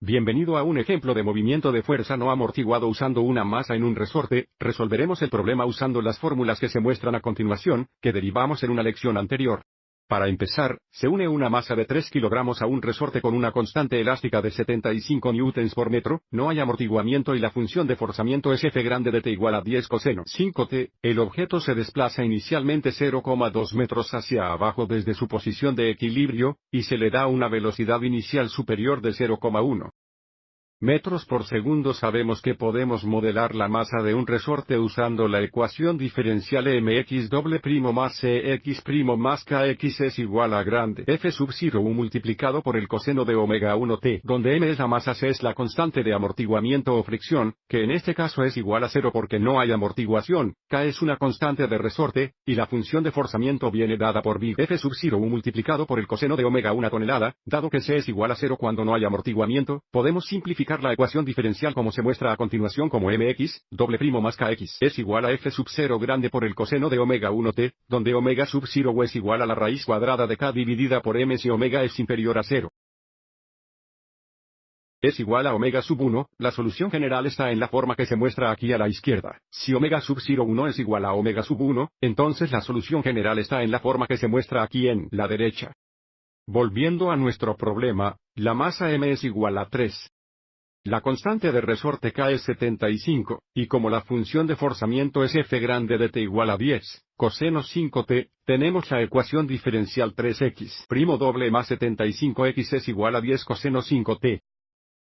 Bienvenido a un ejemplo de movimiento de fuerza no amortiguado usando una masa en un resorte, resolveremos el problema usando las fórmulas que se muestran a continuación, que derivamos en una lección anterior. Para empezar, se une una masa de 3 kilogramos a un resorte con una constante elástica de 75 newtons por metro, no hay amortiguamiento y la función de forzamiento es f grande de t igual a 10 coseno 5t, el objeto se desplaza inicialmente 0,2 metros hacia abajo desde su posición de equilibrio, y se le da una velocidad inicial superior de 0,1 metros por segundo sabemos que podemos modelar la masa de un resorte usando la ecuación diferencial mx doble primo más cx primo más kx es igual a grande f sub 0 u multiplicado por el coseno de omega 1 t, donde m es la masa c es la constante de amortiguamiento o fricción, que en este caso es igual a cero porque no hay amortiguación, k es una constante de resorte, y la función de forzamiento viene dada por big f sub 0 u multiplicado por el coseno de omega 1 tonelada, dado que c es igual a cero cuando no hay amortiguamiento, podemos simplificar la ecuación diferencial como se muestra a continuación como mx, doble primo más kx es igual a f sub 0 grande por el coseno de omega 1 t, donde omega sub 0 es igual a la raíz cuadrada de k dividida por m si omega es inferior a 0 es igual a omega sub 1, la solución general está en la forma que se muestra aquí a la izquierda. Si omega sub 0 1 es igual a omega sub 1, entonces la solución general está en la forma que se muestra aquí en la derecha. Volviendo a nuestro problema, la masa m es igual a 3, la constante de resorte K es 75, y como la función de forzamiento es f grande de t igual a 10, coseno 5t, tenemos la ecuación diferencial 3x primo doble más 75x es igual a 10 coseno 5t.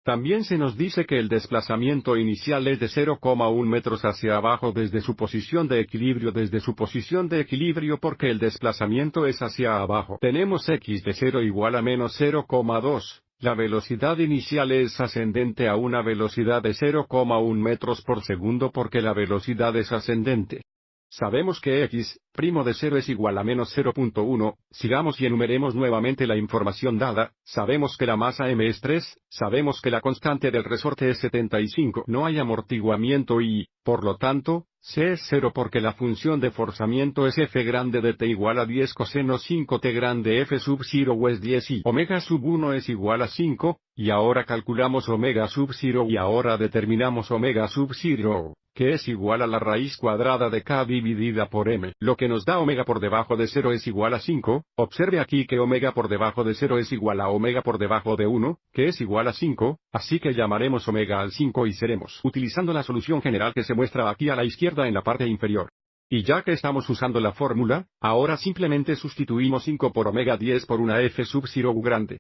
También se nos dice que el desplazamiento inicial es de 0,1 metros hacia abajo desde su posición de equilibrio desde su posición de equilibrio porque el desplazamiento es hacia abajo. Tenemos x de 0 igual a menos 0,2, la velocidad inicial es ascendente a una velocidad de 0,1 metros por segundo porque la velocidad es ascendente. Sabemos que x primo de 0 es igual a menos 0.1, sigamos y enumeremos nuevamente la información dada, sabemos que la masa m es 3, sabemos que la constante del resorte es 75, no hay amortiguamiento y, por lo tanto, C es 0 porque la función de forzamiento es f grande de t igual a 10 coseno 5 t grande f sub 0 es 10 y omega sub 1 es igual a 5, y ahora calculamos omega sub 0 y ahora determinamos omega sub 0, que es igual a la raíz cuadrada de k dividida por m, lo que nos da omega por debajo de 0 es igual a 5, observe aquí que omega por debajo de 0 es igual a omega por debajo de 1, que es igual a 5, así que llamaremos omega al 5 y seremos utilizando la solución general que se muestra aquí a la izquierda en la parte inferior. Y ya que estamos usando la fórmula, ahora simplemente sustituimos 5 por omega 10 por una f sub 0 u grande.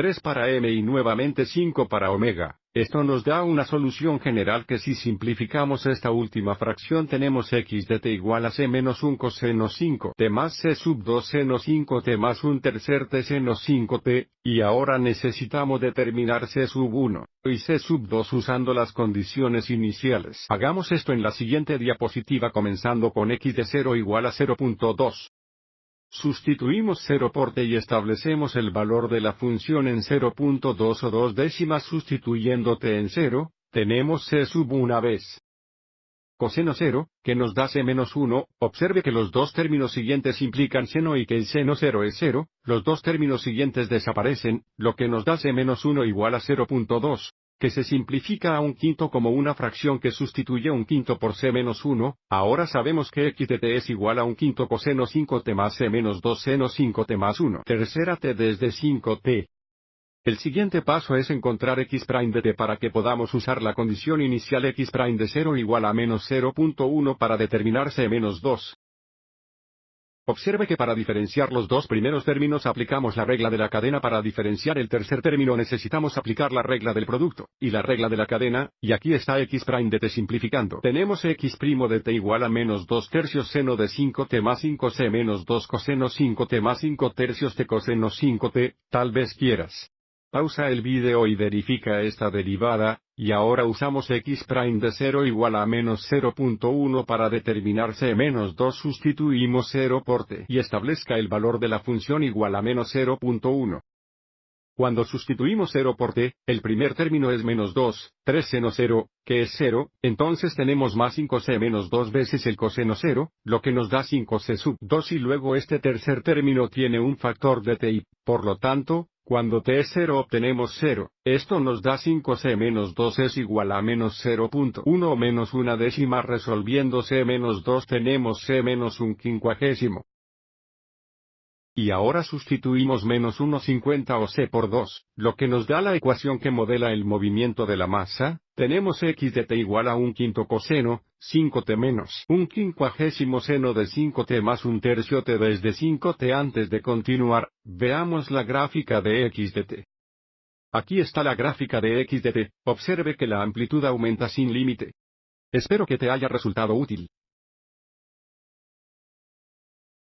3 para m y nuevamente 5 para omega. Esto nos da una solución general que si simplificamos esta última fracción tenemos x de t igual a c menos 1 coseno 5 t más c sub 2 seno 5 t más un tercer t seno 5 t, y ahora necesitamos determinar c sub 1 y c sub 2 usando las condiciones iniciales. Hagamos esto en la siguiente diapositiva comenzando con x de 0 igual a 0.2. Sustituimos 0 por t y establecemos el valor de la función en 0.2 o 2 décimas sustituyendo t en 0, tenemos c sub una vez. Coseno 0, que nos da c menos 1, observe que los dos términos siguientes implican seno y que el seno 0 es 0, los dos términos siguientes desaparecen, lo que nos da c menos 1 igual a 0.2 que se simplifica a un quinto como una fracción que sustituye un quinto por c menos 1, ahora sabemos que x de t es igual a un quinto coseno 5t más c menos 2 seno 5t más 1 tercera t desde 5t. El siguiente paso es encontrar x' de t para que podamos usar la condición inicial x' de 0 igual a menos 0.1 para determinar c menos 2. Observe que para diferenciar los dos primeros términos aplicamos la regla de la cadena, para diferenciar el tercer término necesitamos aplicar la regla del producto, y la regla de la cadena, y aquí está x' de t simplificando. Tenemos x' de t igual a menos 2 tercios seno de 5t más 5c menos 2 coseno 5t más 5 tercios t coseno 5t, tal vez quieras Pausa el video y verifica esta derivada, y ahora usamos x' prime de 0 igual a menos 0.1 para determinar c menos 2 sustituimos 0 por t y establezca el valor de la función igual a menos 0.1. Cuando sustituimos 0 por t, el primer término es menos 2, 3 seno 0, que es 0, entonces tenemos más 5c menos 2 veces el coseno 0, lo que nos da 5c sub 2 y luego este tercer término tiene un factor de t y, por lo tanto, cuando t es 0 obtenemos 0, esto nos da 5c menos 2 es igual a menos 0.1 menos una décima resolviendo c menos 2 tenemos c menos un quincuagésimo y ahora sustituimos menos 1,50 o c por 2, lo que nos da la ecuación que modela el movimiento de la masa, tenemos x de t igual a un quinto coseno, 5t menos un quincuagésimo seno de 5t más un tercio t desde 5t antes de continuar, veamos la gráfica de x de t. Aquí está la gráfica de x de t, observe que la amplitud aumenta sin límite. Espero que te haya resultado útil.